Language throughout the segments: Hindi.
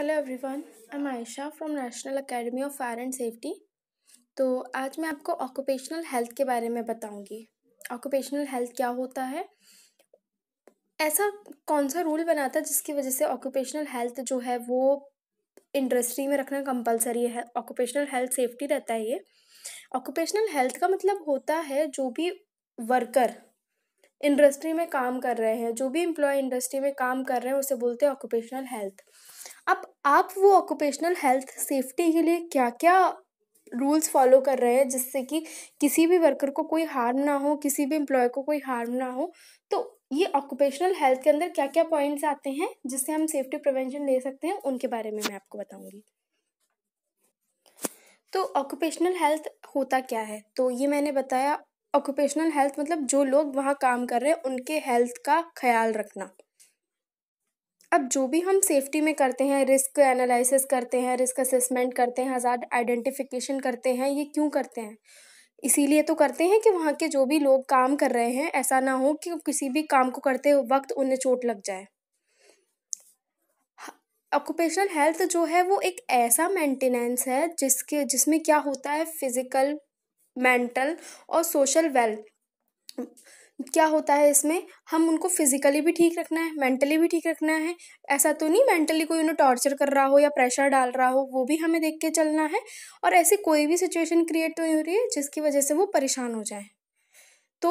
hello everyone I am Ayesha from National Academy of Fire and Safety तो आज मैं आपको ऑक्यूपेशनल हेल्थ के बारे में बताऊंगी ऑक्यूपेशनल हेल्थ क्या होता है ऐसा कौन सा रूल बना था जिसकी वजह से ऑक्यूपेशनल हेल्थ जो है वो इंडस्ट्री में रखना कंपलसरी है ऑक्यूपेशनल हेल्थ सेफ्टी रहता है ये ऑक्यूपेशनल हेल्थ का मतलब होता है जो भी वर्कर इंडस्ट्री में काम कर रहे हैं जो भी एम्प्लॉय इंडस्ट्री में काम कर रहे हैं उसे बोलते हैं ऑक्यूपेशनल हेल्थ अब आप वो ऑक्यूपेशनल हेल्थ सेफ्टी के लिए क्या क्या रूल्स फॉलो कर रहे हैं जिससे कि किसी भी वर्कर को कोई हार्म ना हो किसी भी एम्प्लॉय को कोई हार्म ना हो तो ये ऑक्यूपेशनल हेल्थ के अंदर क्या क्या पॉइंट्स आते हैं जिससे हम सेफ्टी प्रिवेंशन ले सकते हैं उनके बारे में मैं आपको बताऊंगी तो ऑक्यूपेशनल हेल्थ होता क्या है तो ये मैंने बताया ऑक्यूपेशनल हेल्थ मतलब जो लोग वहाँ काम कर रहे हैं उनके हेल्थ का ख्याल रखना अब जो भी हम सेफ्टी में करते हैं रिस्क एनालिसिस करते हैं रिस्क असेसमेंट करते हैं हज़ार आइडेंटिफिकेशन करते हैं ये क्यों करते हैं इसीलिए तो करते हैं कि वहाँ के जो भी लोग काम कर रहे हैं ऐसा ना हो कि किसी भी काम को करते वक्त उन्हें चोट लग जाए ऑक्यूपेशनल हाँ, हेल्थ जो है वो एक ऐसा मेंटेनेंस है जिसके जिसमें क्या होता है फिज़िकल मेंटल और सोशल वेल्थ क्या होता है इसमें हम उनको फिज़िकली भी ठीक रखना है मेंटली भी ठीक रखना है ऐसा तो नहीं मेंटली कोई उन्हें टॉर्चर कर रहा हो या प्रेशर डाल रहा हो वो भी हमें देख के चलना है और ऐसी कोई भी सिचुएशन क्रिएट तो नहीं हो रही है जिसकी वजह से वो परेशान हो जाए तो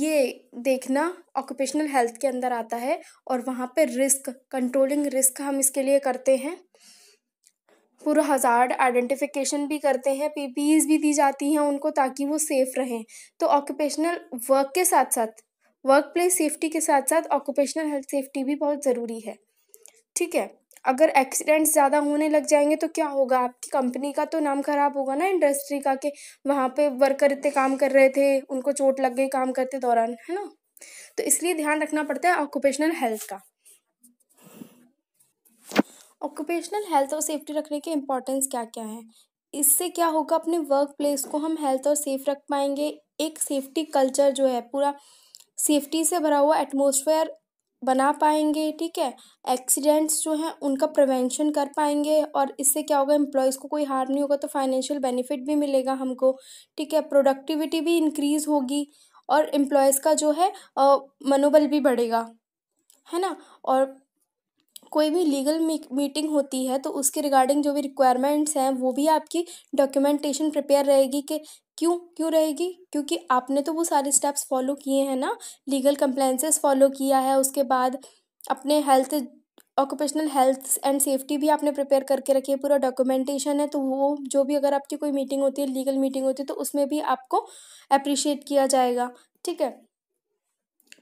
ये देखना ऑक्यूपेशनल हेल्थ के अंदर आता है और वहाँ पर रिस्क कंट्रोलिंग रिस्क हम इसके लिए करते हैं पूरा हज़ार्ड आइडेंटिफिकेशन भी करते हैं पीपीज भी दी जाती हैं उनको ताकि वो सेफ़ रहें तो ऑक्यूपेशनल वर्क के साथ साथ वर्क प्लेस सेफ्टी के साथ साथ ऑक्यूपेशनल हेल्थ सेफ्टी भी बहुत ज़रूरी है ठीक है अगर एक्सीडेंट्स ज़्यादा होने लग जाएंगे तो क्या होगा आपकी कंपनी का तो नाम ख़राब होगा ना इंडस्ट्री का कि वहाँ पे वर्कर इतने काम कर रहे थे उनको चोट लग गई काम करते दौरान है ना तो इसलिए ध्यान रखना पड़ता है ऑक्यूपेशनल हेल्थ का ऑक्यूपेशनल हेल्थ और सेफ्टी रखने के इम्पॉर्टेंस क्या क्या हैं इससे क्या होगा अपने वर्क प्लेस को हम हेल्थ और सेफ रख पाएंगे एक सेफ्टी कल्चर जो है पूरा सेफ्टी से भरा हुआ एटमोसफेयर बना पाएंगे ठीक है एक्सीडेंट्स जो हैं उनका प्रिवेंशन कर पाएंगे और इससे क्या होगा एम्प्लॉयज़ को कोई हार्म नहीं होगा तो फाइनेंशियल बेनिफिट भी मिलेगा हमको ठीक है प्रोडक्टिविटी भी इंक्रीज़ होगी और एम्प्लॉयज़ का जो है मनोबल भी बढ़ेगा है ना और कोई भी लीगल मीटिंग होती है तो उसके रिगार्डिंग जो भी रिक्वायरमेंट्स हैं वो भी आपकी डॉक्यूमेंटेशन प्रिपेयर रहेगी कि क्यों क्यों रहेगी क्योंकि आपने तो वो सारे स्टेप्स फॉलो किए हैं ना लीगल कंप्लेंसेस फॉलो किया है उसके बाद अपने health occupational health and safety भी आपने प्रिपेयर करके रखी है पूरा डॉक्यूमेंटेशन है तो वो जो भी अगर आपकी कोई मीटिंग होती है लीगल मीटिंग होती है तो उसमें भी आपको अप्रिशिएट किया जाएगा ठीक है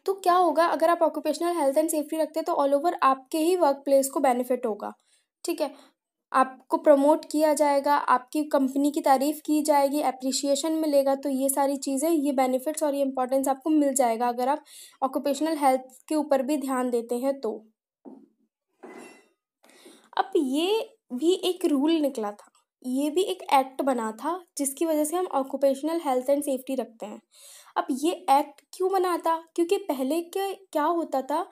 तो क्या होगा अगर आप ऑक्यूपेशनल हेल्थ एंड सेफ्टी रखते हैं तो ऑल ओवर आपके ही वर्क प्लेस को बेनिफिट होगा ठीक है आपको प्रमोट किया जाएगा आपकी कंपनी की तारीफ़ की जाएगी अप्रिशिएशन मिलेगा तो ये सारी चीज़ें ये बेनिफिट्स और ये इम्पोर्टेंस आपको मिल जाएगा अगर आप ऑक्यूपेशनल हेल्थ के ऊपर भी ध्यान देते हैं तो अब ये भी एक रूल निकला था ये भी एक एक्ट बना था जिसकी वजह से हम ऑक्यूपेशनल हेल्थ एंड सेफ्टी रखते हैं अब ये एक्ट क्यों बनाता क्योंकि पहले के क्या होता था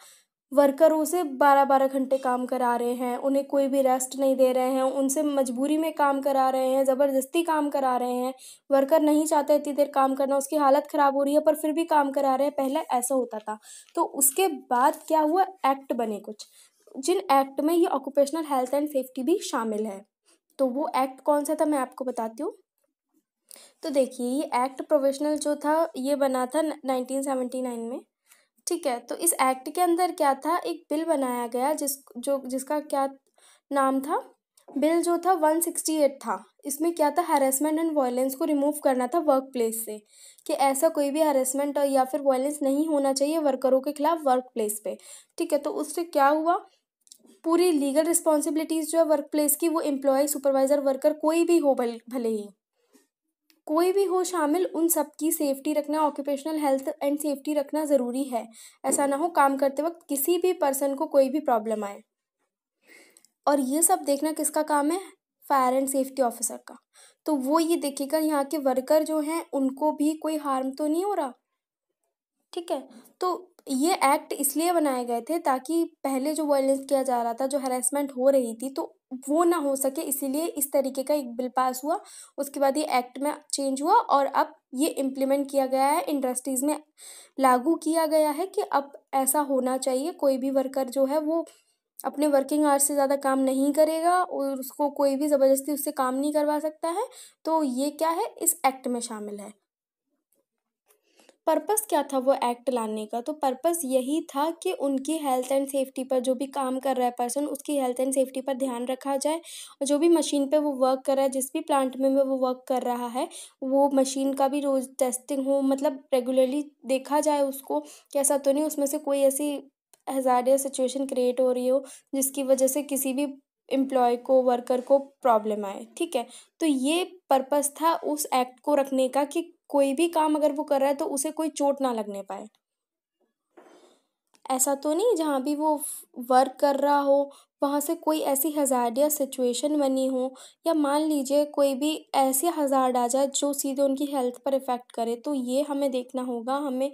वर्करों से बारह बारह घंटे काम करा रहे हैं उन्हें कोई भी रेस्ट नहीं दे रहे हैं उनसे मजबूरी में काम करा रहे हैं ज़बरदस्ती काम करा रहे हैं वर्कर नहीं चाहते इतनी देर काम करना उसकी हालत ख़राब हो रही है पर फिर भी काम करा रहे हैं पहले ऐसा होता था तो उसके बाद क्या हुआ एक्ट बने कुछ जिन एक्ट में ये ऑक्यूपेशनल हेल्थ एंड सेफ्टी भी शामिल है तो वो एक्ट कौन सा था मैं आपको बताती हूँ तो देखिए ये एक्ट प्रोविजनल जो था ये बना था 1979 में ठीक है तो इस एक्ट के अंदर क्या था एक बिल बनाया गया जिस जो जिसका क्या नाम था बिल जो था वन सिक्सटी एट था इसमें क्या था हेरासमेंट एंड वायलेंस को रिमूव करना था वर्क प्लेस से कि ऐसा कोई भी और या फिर वायलेंस नहीं होना चाहिए वर्करों के खिलाफ वर्क प्लेस पे ठीक है तो उससे क्या हुआ पूरी लीगल रिस्पॉन्सिबिलिटीज़ जो है वर्क प्लेस की वो एम्प्लॉय सुपरवाइज़र वर्कर कोई भी हो भले ही कोई भी हो शामिल उन सब की सेफ्टी रखना ऑक्यूपेशनल हेल्थ एंड सेफ्टी रखना ज़रूरी है ऐसा ना हो काम करते वक्त किसी भी पर्सन को कोई भी प्रॉब्लम आए और ये सब देखना किसका काम है फायर एंड सेफ्टी ऑफिसर का तो वो ये देखेगा यहाँ के वर्कर जो हैं उनको भी कोई हार्म तो नहीं हो रहा ठीक है तो ये एक्ट इसलिए बनाए गए थे ताकि पहले जो वायलेंस किया जा रहा था जो हरेसमेंट हो रही थी तो वो ना हो सके इसीलिए इस तरीके का एक बिल पास हुआ उसके बाद ये एक्ट में चेंज हुआ और अब ये इम्प्लीमेंट किया गया है इंडस्ट्रीज़ में लागू किया गया है कि अब ऐसा होना चाहिए कोई भी वर्कर जो है वो अपने वर्किंग आवर्स से ज़्यादा काम नहीं करेगा और उसको कोई भी ज़बरदस्ती उससे काम नहीं करवा सकता है तो ये क्या है इस एक्ट में शामिल है पर्पस क्या था वो एक्ट लाने का तो पर्पस यही था कि उनकी हेल्थ एंड सेफ्टी पर जो भी काम कर रहा है पर्सन उसकी हेल्थ एंड सेफ्टी पर ध्यान रखा जाए और जो भी मशीन पे वो वर्क कर रहा है जिस भी प्लांट में वो वर्क कर रहा है वो मशीन का भी रोज़ टेस्टिंग हो मतलब रेगुलरली देखा जाए उसको कैसा तो नहीं उसमें से कोई ऐसी हज़ार सिचुएशन क्रिएट हो रही हो जिसकी वजह से किसी भी एम्प्लॉय को वर्कर को प्रॉब्लम आए ठीक है तो ये पर्पस था उस एक्ट को रखने का कि कोई भी काम अगर वो कर रहा है तो उसे कोई चोट ना लगने पाए ऐसा तो नहीं जहाँ भी वो वर्क कर रहा हो वहाँ से कोई ऐसी हज़ार या सिचुएशन बनी हो या मान लीजिए कोई भी ऐसी हज़ार आ जाए जो सीधे उनकी हेल्थ पर इफ़ेक्ट करे तो ये हमें देखना होगा हमें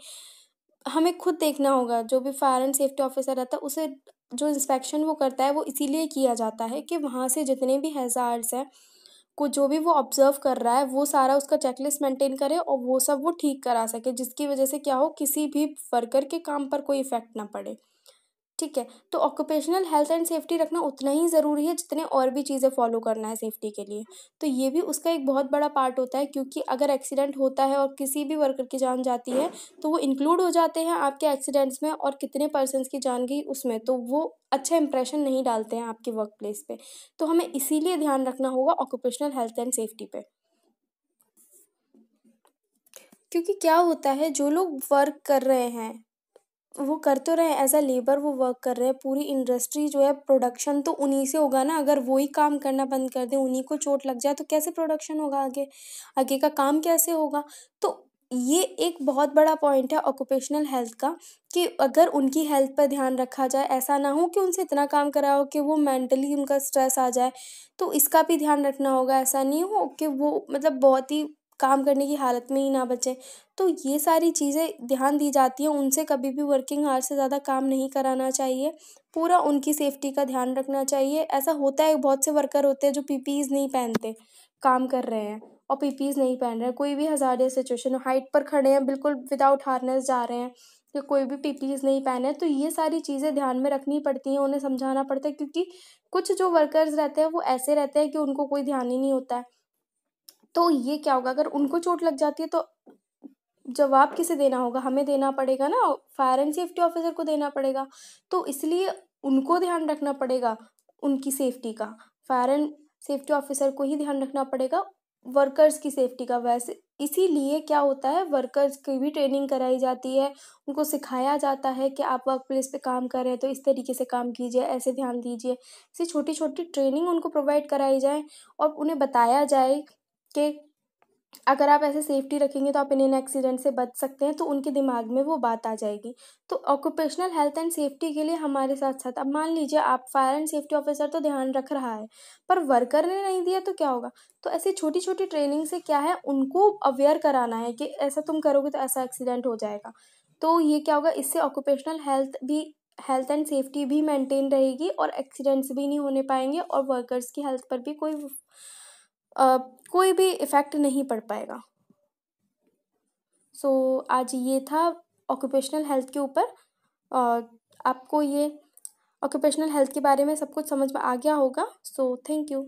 हमें खुद देखना होगा जो भी फायर एंड सेफ्टी ऑफिसर रहता है उसे जो इंस्पेक्शन वो करता है वो इसीलिए किया जाता है कि वहाँ से जितने भी हज़ार्ड्स हैं को जो भी वो ऑब्ज़र्व कर रहा है वो सारा उसका चेकलिस्ट मेंटेन करे और वो सब वो ठीक करा सके जिसकी वजह से क्या हो किसी भी वर्कर के काम पर कोई इफ़ेक्ट ना पड़े ठीक है तो ऑक्यूपेशनल हेल्थ एंड सेफ्टी रखना उतना ही ज़रूरी है जितने और भी चीज़ें फॉलो करना है सेफ्टी के लिए तो ये भी उसका एक बहुत बड़ा पार्ट होता है क्योंकि अगर एक्सीडेंट होता है और किसी भी वर्कर की जान जाती है तो वो इंक्लूड हो जाते हैं आपके एक्सीडेंट्स में और कितने पर्सनस की जान गई उसमें तो वो अच्छा इंप्रेशन नहीं डालते हैं आपके वर्क प्लेस पर तो हमें इसीलिए ध्यान रखना होगा ऑक्यूपेशनल हेल्थ एंड सेफ्टी पर क्योंकि क्या होता है जो लोग वर्क कर रहे हैं वो कर तो रहे एज अ लेबर वो वर्क कर रहे हैं पूरी इंडस्ट्री जो है प्रोडक्शन तो उन्हीं से होगा ना अगर वही काम करना बंद कर दें उन्हीं को चोट लग जाए तो कैसे प्रोडक्शन होगा आगे आगे का काम कैसे होगा तो ये एक बहुत बड़ा पॉइंट है ऑक्यूपेशनल हेल्थ का कि अगर उनकी हेल्थ पर ध्यान रखा जाए ऐसा ना हो कि उनसे इतना काम कराओ कि वो मेंटली उनका स्ट्रेस आ जाए तो इसका भी ध्यान रखना होगा ऐसा नहीं हो कि वो मतलब बहुत ही काम करने की हालत में ही ना बचें तो ये सारी चीज़ें ध्यान दी जाती हैं उनसे कभी भी वर्किंग आवर से ज़्यादा काम नहीं कराना चाहिए पूरा उनकी सेफ्टी का ध्यान रखना चाहिए ऐसा होता है बहुत से वर्कर होते हैं जो पीपीज़ नहीं पहनते काम कर रहे हैं और पीपीज़ नहीं पहन रहे हैं कोई भी हज़ारे सिचुएशन हाइट पर खड़े हैं बिल्कुल विदाउट हार्नेस जा रहे हैं कि कोई भी पीपीज नहीं पहने तो ये सारी चीज़ें ध्यान में रखनी पड़ती हैं उन्हें समझाना पड़ता है क्योंकि कुछ जो वर्कर्स रहते हैं वो ऐसे रहते हैं कि उनको कोई ध्यान ही नहीं होता है तो ये क्या होगा अगर उनको चोट लग जाती है तो जवाब किसे देना होगा हमें देना पड़ेगा ना फायर एंड सेफ्टी ऑफिसर को देना पड़ेगा तो इसलिए उनको ध्यान रखना पड़ेगा उनकी सेफ्टी का फायर एंड सेफ्टी ऑफिसर को ही ध्यान रखना पड़ेगा वर्कर्स की सेफ्टी का वैसे इसीलिए क्या होता है वर्कर्स की भी ट्रेनिंग कराई जाती है उनको सिखाया जाता है कि आप वर्क प्लेस पर काम कर रहे हैं तो इस तरीके से काम कीजिए ऐसे ध्यान दीजिए ऐसी छोटी छोटी ट्रेनिंग उनको प्रोवाइड कराई जाए और उन्हें बताया जाए के अगर आप ऐसे सेफ्टी रखेंगे तो आप इन एक्सीडेंट से बच सकते हैं तो उनके दिमाग में वो बात आ जाएगी तो ऑक्यूपेशनल हेल्थ एंड सेफ्टी के लिए हमारे साथ साथ अब मान लीजिए आप फायर एंड सेफ्टी ऑफिसर तो ध्यान रख रहा है पर वर्कर ने नहीं दिया तो क्या होगा तो ऐसी छोटी छोटी ट्रेनिंग से क्या है उनको अवेयर कराना है कि ऐसा तुम करोगे तो ऐसा एक्सीडेंट हो जाएगा तो ये क्या होगा इससे ऑक्यूपेशनल हेल्थ भी हेल्थ एंड सेफ्टी भी मेंटेन रहेगी और एक्सीडेंट्स भी नहीं होने पाएंगे और वर्कर्स की हेल्थ पर भी कोई आ, कोई भी इफ़ेक्ट नहीं पड़ पाएगा सो so, आज ये था ऑक्यूपेशनल हेल्थ के ऊपर और आपको ये ऑक्यूपेशनल हेल्थ के बारे में सब कुछ समझ में आ गया होगा सो थैंक यू